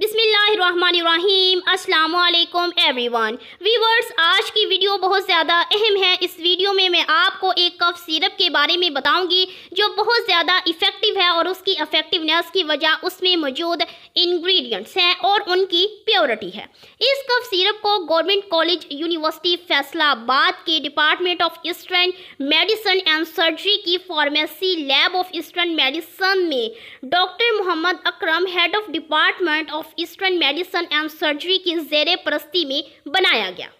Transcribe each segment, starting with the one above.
बिसमीम् अल्लाम everyone viewers आज की वीडियो बहुत ज़्यादा अहम है इस वीडियो में मैं आपको एक कफ सिरप के बारे में बताऊंगी जो बहुत ज़्यादा इफ़ेक्टिव है और उसकी इफ़ेक्टिवनेस की वजह उसमें मौजूद इंग्रेडिएंट्स हैं और उनकी प्योरिटी है इस कफ सिरप को गवर्नमेंट कॉलेज यूनिवर्सिटी फैसलाबाद के department of eastern medicine and surgery की pharmacy lab of eastern medicine में doctor Muhammad Akram head of department of of eastern medicine and surgery की जेर परस्ती में बनाया गया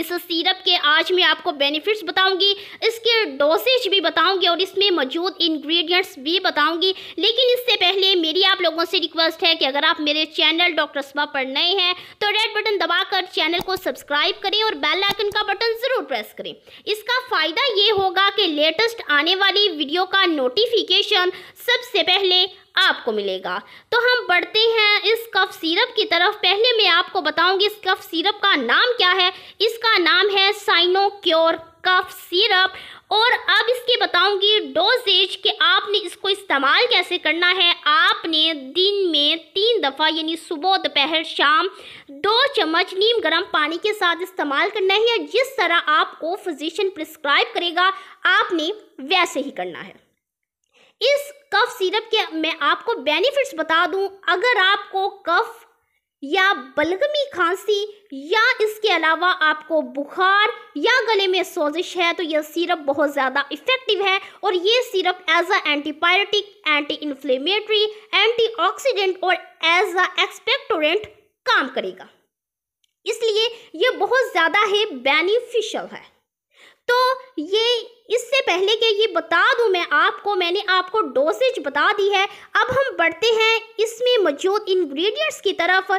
इस सिरप के आज मैं आपको बेनिफिट्स बताऊंगी इसके डोसेज भी बताऊंगी और इसमें मौजूद इंग्रेडिएंट्स भी बताऊंगी लेकिन इससे पहले मेरी आप लोगों से रिक्वेस्ट है कि अगर आप मेरे चैनल डॉक्टर सभा पर नए हैं तो रेड बटन दबाकर चैनल को सब्सक्राइब करें और बेल आइकन का बटन ज़रूर प्रेस करें इसका फ़ायदा ये होगा कि लेटेस्ट आने वाली वीडियो का नोटिफिकेशन सबसे पहले आपको मिलेगा तो हम बढ़ते हैं इस कफ सिरप की तरफ पहले मैं आपको बताऊंगी इस कफ सिरप का नाम क्या है इसका नाम है साइनोक्योर कफ सिरप और अब इसकी बताऊंगी डोजेज कि आपने इसको इस्तेमाल कैसे करना है आपने दिन में तीन दफ़ा यानी सुबह दोपहर शाम दो चम्मच नीम गर्म पानी के साथ इस्तेमाल करना है या जिस तरह आपको फिजिशियन प्रिस्क्राइब करेगा आपने वैसे ही करना है इस कफ सिरप के मैं आपको बेनिफिट्स बता दूं अगर आपको कफ या बलगमी खांसी या इसके अलावा आपको बुखार या गले में सोजिश है तो यह सिरप बहुत ज़्यादा इफ़ेक्टिव है और ये syrup as a antibiotic anti inflammatory antioxidant और एज अ एक्सपेक्टोरेंट काम करेगा इसलिए यह बहुत ज़्यादा ही बेनिफिशियल है तो ये इससे पहले कि ये बता दूं मैं आपको मैंने आपको डोसेज बता दी है अब हम बढ़ते हैं इसमें मौजूद इंग्रेडिएंट्स की तरफ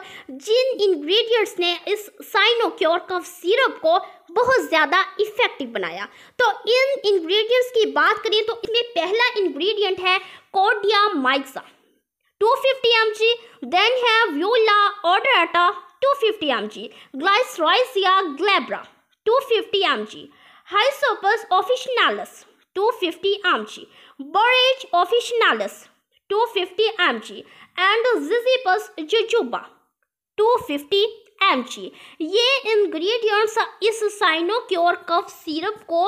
जिन इंग्रेडिएंट्स ने इस साइनोक्योर कफ सिरप को बहुत ज़्यादा इफ़ेक्टिव बनाया तो इन इंग्रेडिएंट्स की बात करें तो इसमें पहला इंग्रेडिएंट है कोडिया माइक्सा 250 फिफ्टी देन है viola odorata two fifty M G glycyrrhiza glabra two fifty M G Hysopus officinalis 250 fifty M G and mg and two fifty M G ये इन्ग्रीडियंट्स इस साइनोक्योर कफ सिरप को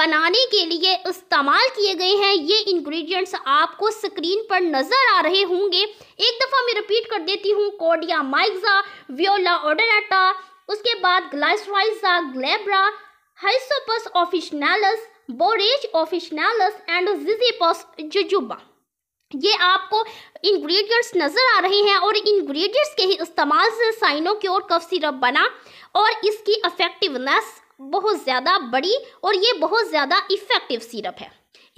बनाने के लिए इस्तेमाल किए गए हैं ये इन्ग्रीडियंट्स आपको स्क्रीन पर नज़र आ रहे होंगे एक दफ़ा मैं रिपीट कर देती हूँ कोडिया माइग्जा व्योला ओडनाटा उसके बाद glycyrrhiza glabra Hysopus officinalis, Borage officinalis and Zizippus jujuba. ये आपको इंग्रेडिएंट्स नज़र आ रहे हैं और इंग्रेडिएंट्स के ही इस्तेमाल से साइनों की ओर कफ सिरप बना और इसकी अफेक्टिवनेस बहुत ज़्यादा बड़ी और ये बहुत ज़्यादा इफ़ेक्टिव सिरप है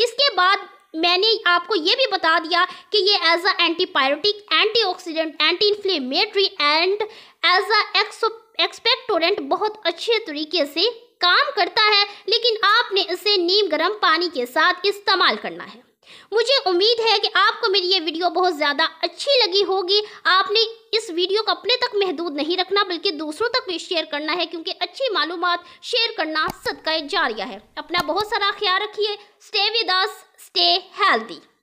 इसके बाद मैंने आपको ये भी बता दिया कि ये as a antipyretic antioxidant anti inflammatory and as a expectorant बहुत अच्छे तरीके से काम करता है लेकिन आपने इसे नीम गर्म पानी के साथ इस्तेमाल करना है मुझे उम्मीद है कि आपको मेरी ये वीडियो बहुत ज़्यादा अच्छी लगी होगी आपने इस वीडियो को अपने तक महदूद नहीं रखना बल्कि दूसरों तक भी शेयर करना है क्योंकि अच्छी मालूम शेयर करना सदका जारिया है अपना बहुत सारा ख्याल रखिए stay with us stay healthy